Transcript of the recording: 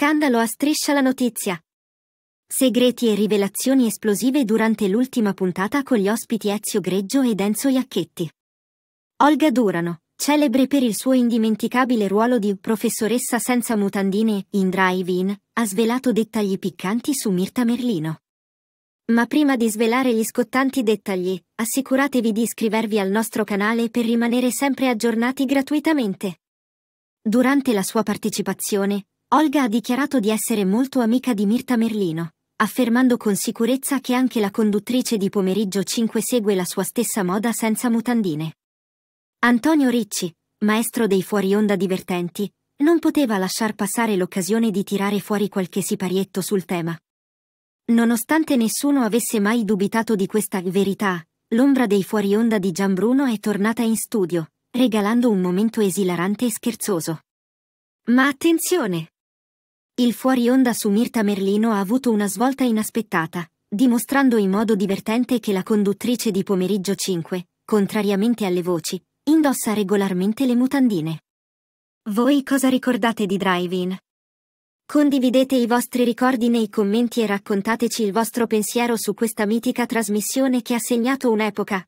Scandalo a striscia la notizia. Segreti e rivelazioni esplosive durante l'ultima puntata con gli ospiti Ezio Greggio ed Enzo Iacchetti. Olga Durano, celebre per il suo indimenticabile ruolo di professoressa senza mutandine in Drive-In, ha svelato dettagli piccanti su Mirta Merlino. Ma prima di svelare gli scottanti dettagli, assicuratevi di iscrivervi al nostro canale per rimanere sempre aggiornati gratuitamente. Durante la sua partecipazione, Olga ha dichiarato di essere molto amica di Mirta Merlino, affermando con sicurezza che anche la conduttrice di Pomeriggio 5 segue la sua stessa moda senza mutandine. Antonio Ricci, maestro dei fuorionda divertenti, non poteva lasciar passare l'occasione di tirare fuori qualche siparietto sul tema. Nonostante nessuno avesse mai dubitato di questa verità, l'ombra dei fuorionda di Gianbruno è tornata in studio, regalando un momento esilarante e scherzoso. Ma attenzione! Il fuori onda su Mirta Merlino ha avuto una svolta inaspettata, dimostrando in modo divertente che la conduttrice di Pomeriggio 5, contrariamente alle voci, indossa regolarmente le mutandine. Voi cosa ricordate di Drive-In? Condividete i vostri ricordi nei commenti e raccontateci il vostro pensiero su questa mitica trasmissione che ha segnato un'epoca,